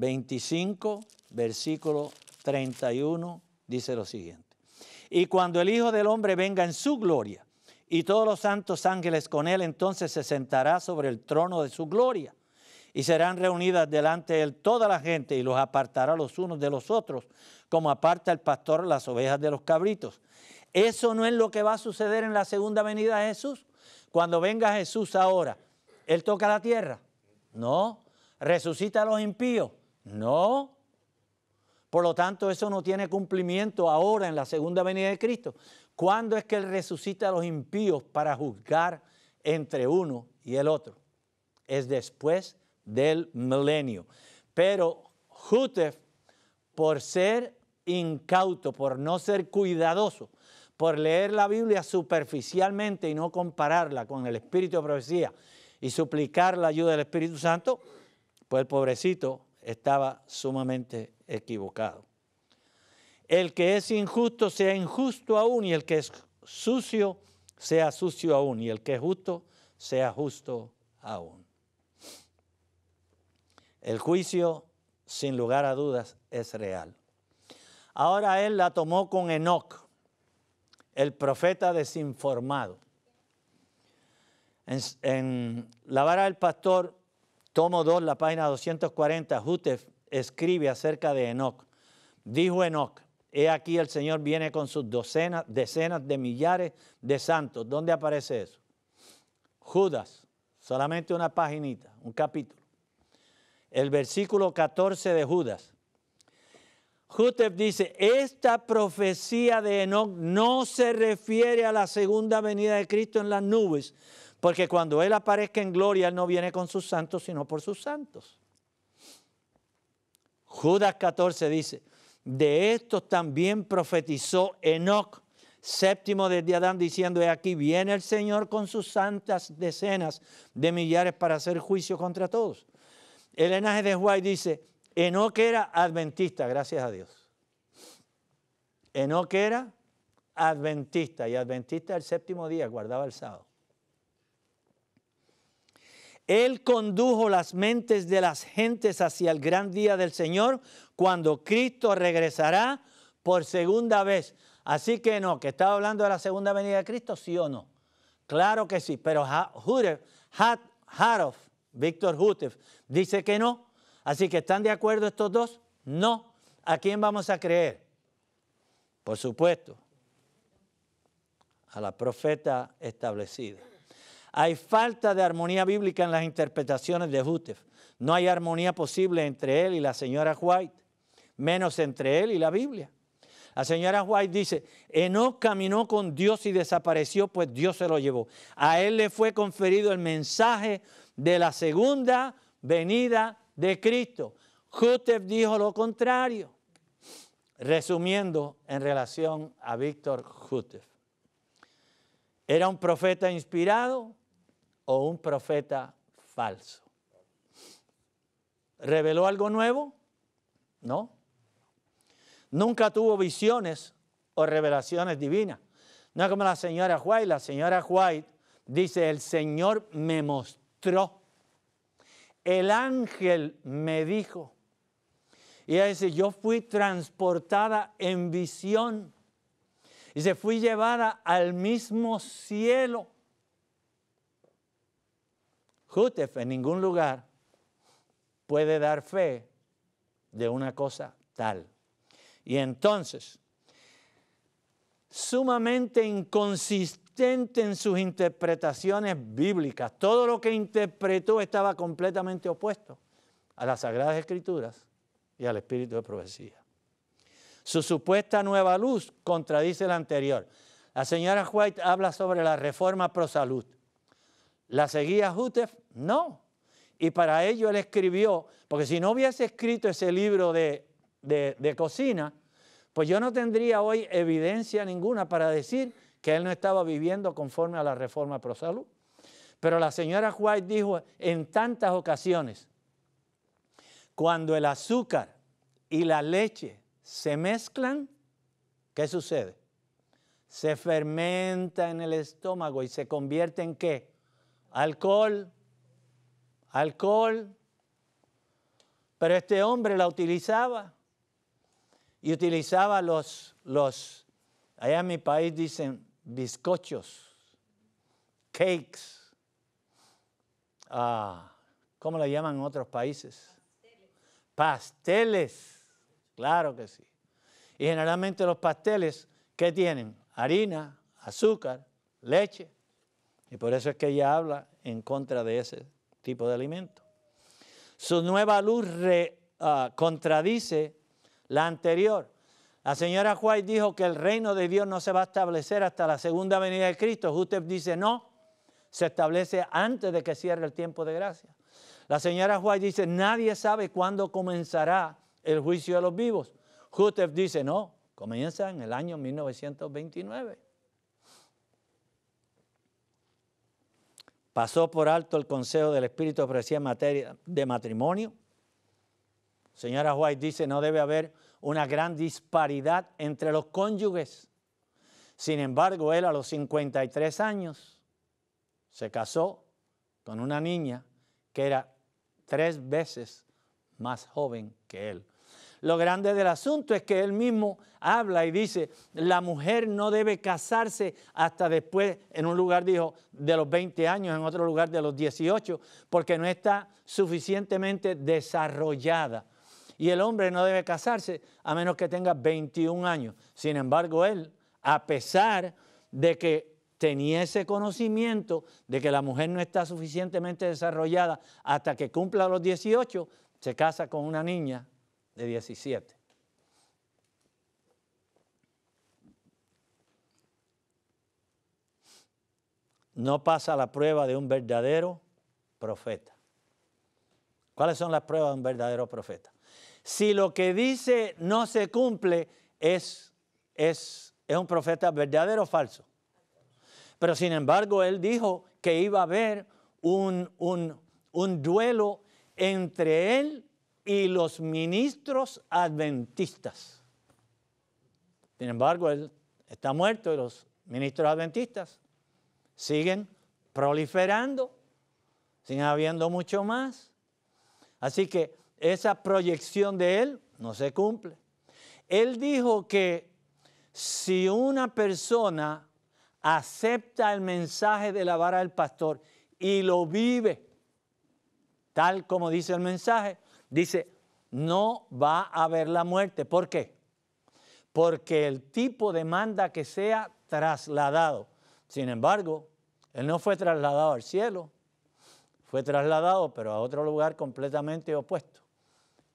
25, versículo 31, dice lo siguiente. Y cuando el Hijo del Hombre venga en su gloria y todos los santos ángeles con él, entonces se sentará sobre el trono de su gloria y serán reunidas delante de él toda la gente y los apartará los unos de los otros, como aparta el pastor las ovejas de los cabritos. Eso no es lo que va a suceder en la segunda venida de Jesús. Cuando venga Jesús ahora, ¿él toca la tierra? No, resucita a los impíos. No. Por lo tanto, eso no tiene cumplimiento ahora en la segunda venida de Cristo. ¿Cuándo es que Él resucita a los impíos para juzgar entre uno y el otro? Es después del milenio. Pero Jutef, por ser incauto, por no ser cuidadoso, por leer la Biblia superficialmente y no compararla con el Espíritu de profecía y suplicar la ayuda del Espíritu Santo, pues el pobrecito estaba sumamente equivocado. El que es injusto sea injusto aún y el que es sucio sea sucio aún y el que es justo sea justo aún. El juicio, sin lugar a dudas, es real. Ahora él la tomó con Enoch, el profeta desinformado. En, en la vara del pastor Tomo 2, la página 240, Jutef escribe acerca de Enoch. Dijo Enoch, he aquí el Señor viene con sus docenas, decenas de millares de santos. ¿Dónde aparece eso? Judas, solamente una paginita, un capítulo. El versículo 14 de Judas. Jutef dice, esta profecía de Enoch no se refiere a la segunda venida de Cristo en las nubes, porque cuando Él aparezca en gloria, Él no viene con sus santos, sino por sus santos. Judas 14 dice, de estos también profetizó Enoc, séptimo desde Adán, diciendo, he aquí viene el Señor con sus santas decenas de millares para hacer juicio contra todos. El enaje de Juárez dice, Enoc era adventista, gracias a Dios. Enoc era adventista y adventista el séptimo día guardaba el sábado. Él condujo las mentes de las gentes hacia el gran día del Señor, cuando Cristo regresará por segunda vez. Así que no, que estaba hablando de la segunda venida de Cristo, sí o no. Claro que sí, pero Jarov, Víctor Huttov, dice que no. Así que ¿están de acuerdo estos dos? No. ¿A quién vamos a creer? Por supuesto, a la profeta establecida. Hay falta de armonía bíblica en las interpretaciones de Hutef. No hay armonía posible entre él y la señora White, menos entre él y la Biblia. La señora White dice, Enoch caminó con Dios y desapareció, pues Dios se lo llevó. A él le fue conferido el mensaje de la segunda venida de Cristo. Jutef dijo lo contrario. Resumiendo en relación a Víctor Jutef. Era un profeta inspirado, o un profeta falso. ¿Reveló algo nuevo? No. Nunca tuvo visiones o revelaciones divinas. No es como la señora White. La señora White dice, el Señor me mostró. El ángel me dijo. Y ella dice, yo fui transportada en visión. Y se fui llevada al mismo cielo Jutef en ningún lugar puede dar fe de una cosa tal. Y entonces, sumamente inconsistente en sus interpretaciones bíblicas, todo lo que interpretó estaba completamente opuesto a las Sagradas Escrituras y al Espíritu de Profecía. Su supuesta nueva luz contradice la anterior. La señora White habla sobre la reforma pro salud. La seguía Hutef no. Y para ello él escribió, porque si no hubiese escrito ese libro de, cocina, pues yo no tendría hoy evidencia ninguna para decir que él no estaba viviendo conforme a la reforma pro salud. Pero la señora White dijo en tantas ocasiones, cuando el azúcar y la leche se mezclan, ¿qué sucede? Se fermenta en el estómago y se convierte en qué? Alcohol alcohol, pero este hombre la utilizaba y utilizaba los, los allá en mi país dicen bizcochos, cakes, ah, ¿cómo la llaman en otros países? Pasteles. pasteles, claro que sí. Y generalmente los pasteles, ¿qué tienen? Harina, azúcar, leche. Y por eso es que ella habla en contra de ese tipo de alimento. Su nueva luz ah, contradice la anterior. La señora White dijo que el reino de Dios no se va a establecer hasta la segunda venida de Cristo. Usted dice no, se establece antes de que cierre el tiempo de gracia. La señora White dice, nadie sabe cuándo comenzará el juicio de los vivos. Hutef dice, no, comienza en el año 1929. Pasó por alto el consejo del Espíritu ofrecía en materia de matrimonio. Señora White dice, no debe haber una gran disparidad entre los cónyuges. Sin embargo, él a los 53 años se casó con una niña que era tres veces más joven que él. Lo grande del asunto es que él mismo habla y dice, la mujer no debe casarse hasta después, en un lugar dijo, de los 20 años, en otro lugar de los 18, porque no está suficientemente desarrollada. Y el hombre no debe casarse a menos que tenga 21 años. Sin embargo, él, a pesar de que tenía ese conocimiento de que la mujer no está suficientemente desarrollada hasta que cumpla los 18, se casa con una niña 17. No pasa la prueba de un verdadero profeta. ¿Cuáles son las pruebas de un verdadero profeta? Si lo que dice no se cumple, es, es, es un profeta verdadero o falso. Pero sin embargo, él dijo que iba a haber un, un duelo entre él y los ministros adventistas. Sin embargo, él está muerto y los ministros adventistas siguen proliferando, siguen habiendo mucho más. Así que esa proyección de él no se cumple. Él dijo que si una persona acepta el mensaje de la vara del pastor y lo vive, tal como dice el mensaje, Dice, no va a haber la muerte. ¿Por qué? Porque el tipo demanda que sea trasladado. Sin embargo, él no fue trasladado al cielo, fue trasladado pero a otro lugar completamente opuesto.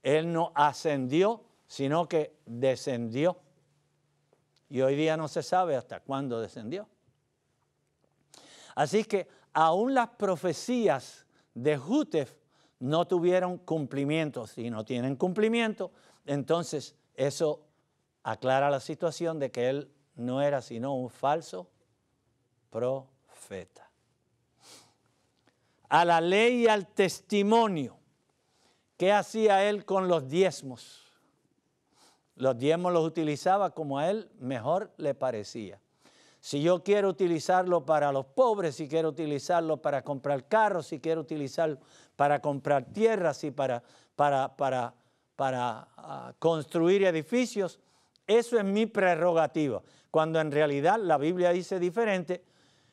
Él no ascendió, sino que descendió. Y hoy día no se sabe hasta cuándo descendió. Así que aún las profecías de Jutef no tuvieron cumplimiento. Si no tienen cumplimiento, entonces eso aclara la situación de que él no era sino un falso profeta. A la ley y al testimonio. ¿Qué hacía él con los diezmos? Los diezmos los utilizaba como a él mejor le parecía. Si yo quiero utilizarlo para los pobres, si quiero utilizarlo para comprar carros, si quiero utilizarlo para comprar tierras y para, para, para, para ah, construir edificios, eso es mi prerrogativa. Cuando en realidad la Biblia dice diferente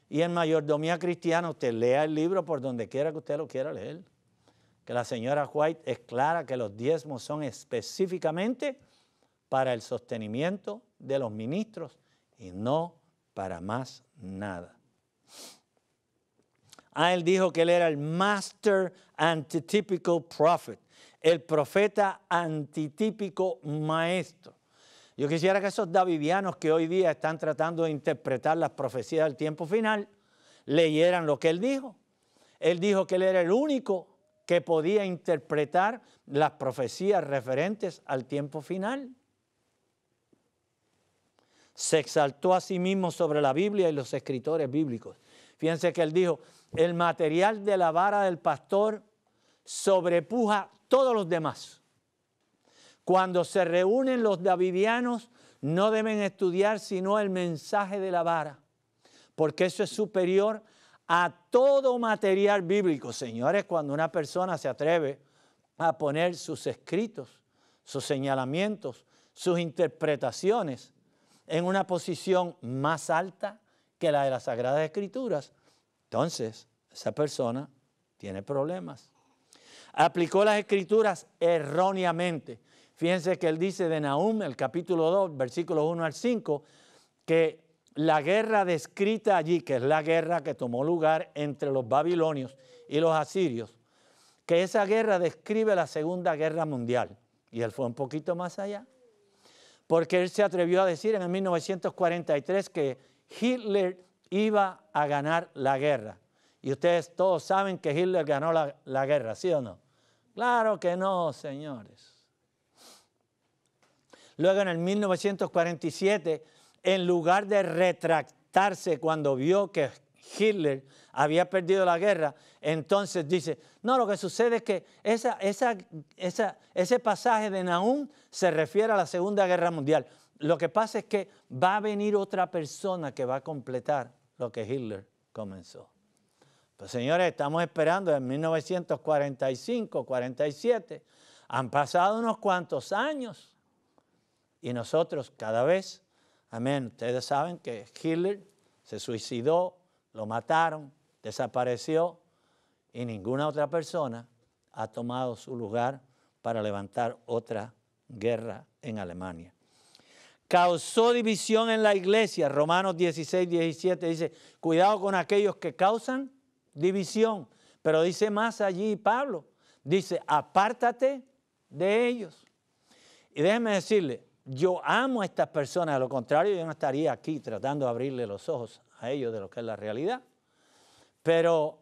y en mayordomía cristiana usted lea el libro por donde quiera que usted lo quiera leer. Que la señora White es clara que los diezmos son específicamente para el sostenimiento de los ministros y no para más nada. Ah, él dijo que él era el master antitypical prophet, el profeta antitípico maestro. Yo quisiera que esos davidianos que hoy día están tratando de interpretar las profecías del tiempo final leyeran lo que él dijo. Él dijo que él era el único que podía interpretar las profecías referentes al tiempo final se exaltó a sí mismo sobre la Biblia y los escritores bíblicos. Fíjense que él dijo, el material de la vara del pastor sobrepuja todos los demás. Cuando se reúnen los davidianos, no deben estudiar sino el mensaje de la vara, porque eso es superior a todo material bíblico. Señores, cuando una persona se atreve a poner sus escritos, sus señalamientos, sus interpretaciones en una posición más alta que la de las Sagradas Escrituras, entonces esa persona tiene problemas. Aplicó las Escrituras erróneamente. Fíjense que él dice de Nahum, el capítulo 2, versículos 1 al 5, que la guerra descrita allí, que es la guerra que tomó lugar entre los babilonios y los asirios, que esa guerra describe la Segunda Guerra Mundial. Y él fue un poquito más allá porque él se atrevió a decir en 1943 que Hitler iba a ganar la guerra. Y ustedes todos saben que Hitler ganó la, la guerra, ¿sí o no? Claro que no, señores. Luego en el 1947, en lugar de retractarse cuando vio que Hitler había perdido la guerra, entonces dice, no, lo que sucede es que ese pasaje de Nahum se refiere a la Segunda Guerra Mundial. Lo que pasa es que va a venir otra persona que va a completar lo que Hitler comenzó. Pues señores, estamos esperando en 1945, 47. Han pasado unos cuantos años y nosotros cada vez, amén, ustedes saben que Hitler se suicidó, lo mataron, desapareció, y ninguna otra persona ha tomado su lugar para levantar otra guerra en Alemania. Causó división en la iglesia. Romanos 16, 17 dice, cuidado con aquellos que causan división. Pero dice más allí Pablo, dice, apártate de ellos. Y déjeme decirle, yo amo a estas personas, a lo contrario yo no estaría aquí tratando de abrirle los ojos a ellos de lo que es la realidad. Pero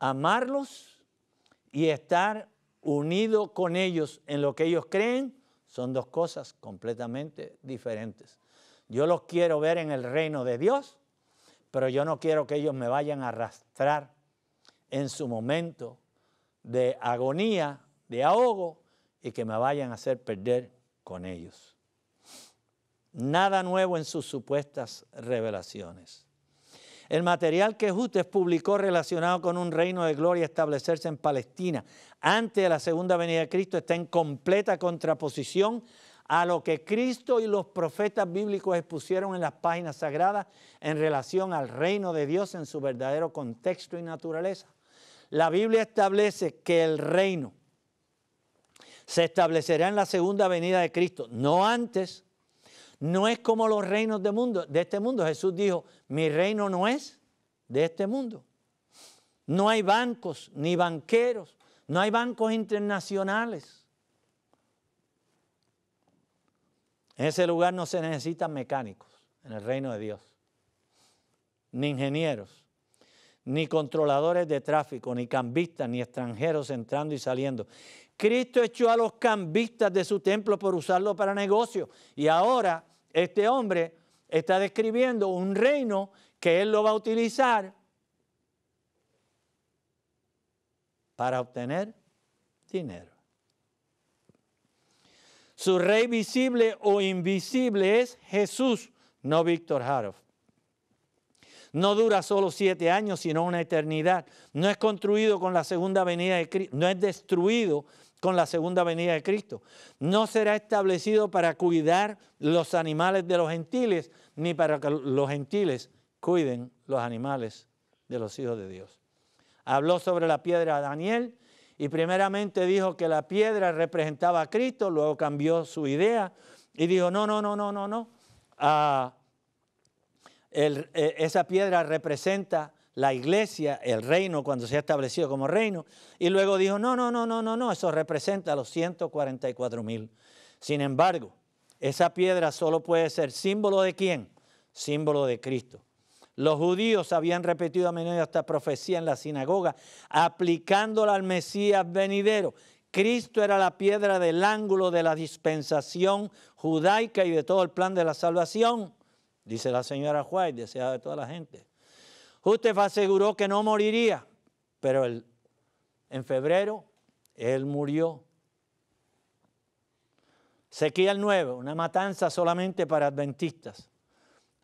amarlos y estar unido con ellos en lo que ellos creen son dos cosas completamente diferentes. Yo los quiero ver en el reino de Dios, pero yo no quiero que ellos me vayan a arrastrar en su momento de agonía, de ahogo, y que me vayan a hacer perder con ellos. Nada nuevo en sus supuestas revelaciones. El material que Jutes publicó relacionado con un reino de gloria establecerse en Palestina antes de la segunda venida de Cristo está en completa contraposición a lo que Cristo y los profetas bíblicos expusieron en las páginas sagradas en relación al reino de Dios en su verdadero contexto y naturaleza. La Biblia establece que el reino se establecerá en la segunda venida de Cristo, no antes, no es como los reinos de, mundo, de este mundo. Jesús dijo, mi reino no es de este mundo. No hay bancos ni banqueros, no hay bancos internacionales. En ese lugar no se necesitan mecánicos, en el reino de Dios, ni ingenieros, ni controladores de tráfico, ni cambistas, ni extranjeros entrando y saliendo. Cristo echó a los cambistas de su templo por usarlo para negocio. Y ahora este hombre está describiendo un reino que él lo va a utilizar para obtener dinero. Su rey visible o invisible es Jesús, no Víctor Harov no dura solo siete años, sino una eternidad. No es construido con la segunda venida de Cristo, no es destruido con la segunda venida de Cristo. No será establecido para cuidar los animales de los gentiles, ni para que los gentiles cuiden los animales de los hijos de Dios. Habló sobre la piedra a Daniel y primeramente dijo que la piedra representaba a Cristo, luego cambió su idea y dijo, no, no, no, no, no, no. Ah, e, esa piedra representa la iglesia, el reino, cuando se ha establecido como reino. Y luego dijo, no, no, no, no, no, no, eso representa los 144 mil. Sin embargo, esa piedra solo puede ser símbolo de quién? Símbolo de Cristo. Los judíos habían repetido a menudo esta profecía en la sinagoga, aplicándola al Mesías venidero. Cristo era la piedra del ángulo de la dispensación judaica y de todo el plan de la salvación dice la señora White, deseada de toda la gente. Jútef aseguró que no moriría, pero en febrero él murió. el 9, una matanza solamente para adventistas.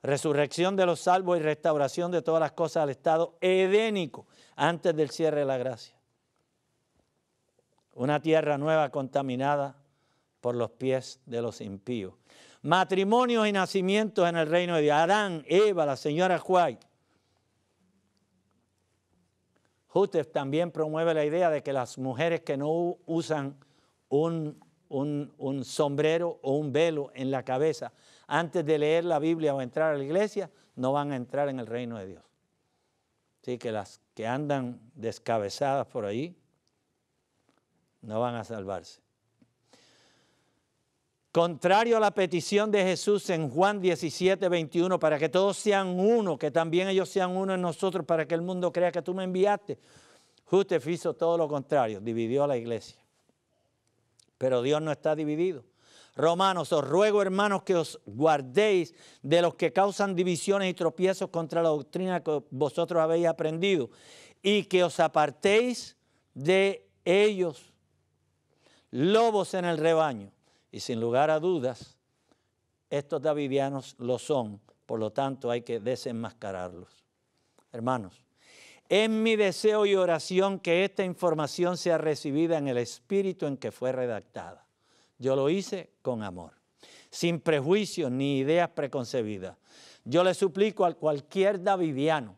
Resurrección de los salvos y restauración de todas las cosas al estado edénico antes del cierre de la gracia. Una tierra nueva contaminada por los pies de los impíos matrimonios y nacimientos en el reino de Dios. Adán, Eva, la señora Juay. Hutef también promueve la idea de que las mujeres que no usan un, un, un sombrero o un velo en la cabeza antes de leer la Biblia o entrar a la iglesia, no van a entrar en el reino de Dios. Así que las que andan descabezadas por ahí no van a salvarse. Contrario a la petición de Jesús en Juan 17, 21, para que todos sean uno, que también ellos sean uno en nosotros, para que el mundo crea que tú me enviaste. Justo hizo todo lo contrario, dividió a la iglesia. Pero Dios no está dividido. Romanos, os ruego hermanos que os guardéis de los que causan divisiones y tropiezos contra la doctrina que vosotros habéis aprendido y que os apartéis de ellos, lobos en el rebaño y sin lugar a dudas, estos davidianos lo son, por lo tanto hay que desenmascararlos. Hermanos, es mi deseo y oración que esta información sea recibida en el espíritu en que fue redactada. Yo lo hice con amor, sin prejuicios ni ideas preconcebidas. Yo le suplico a cualquier davidiano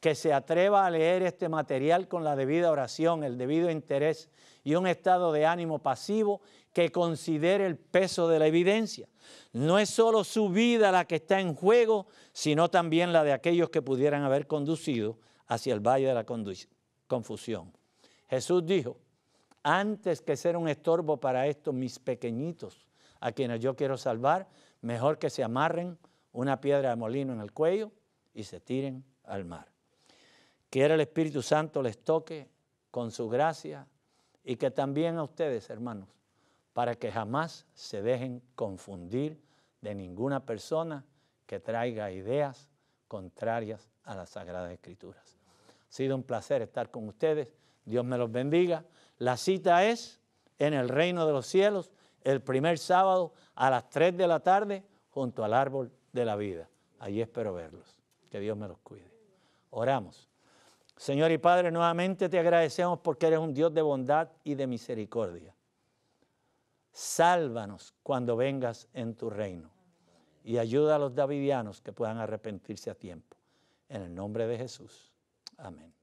que se atreva a leer este material con la debida oración, el debido interés y un estado de ánimo pasivo que considere el peso de la evidencia. No es solo su vida la que está en juego, sino también la de aquellos que pudieran haber conducido hacia el valle de la confusión. Jesús dijo, antes que ser un estorbo para estos mis pequeñitos, a quienes yo quiero salvar, mejor que se amarren una piedra de molino en el cuello y se tiren al mar. Que el Espíritu Santo les toque con su gracia y que también a ustedes, hermanos, para que jamás se dejen confundir de ninguna persona que traiga ideas contrarias a las Sagradas Escrituras. Ha sido un placer estar con ustedes. Dios me los bendiga. La cita es en el reino de los cielos, el primer sábado a las 3 de la tarde, junto al árbol de la vida. Allí espero verlos. Que Dios me los cuide. Oramos. Señor y Padre, nuevamente te agradecemos porque eres un Dios de bondad y de misericordia sálvanos cuando vengas en tu reino. Y ayuda a los davidianos que puedan arrepentirse a tiempo. En el nombre de Jesús. Amén.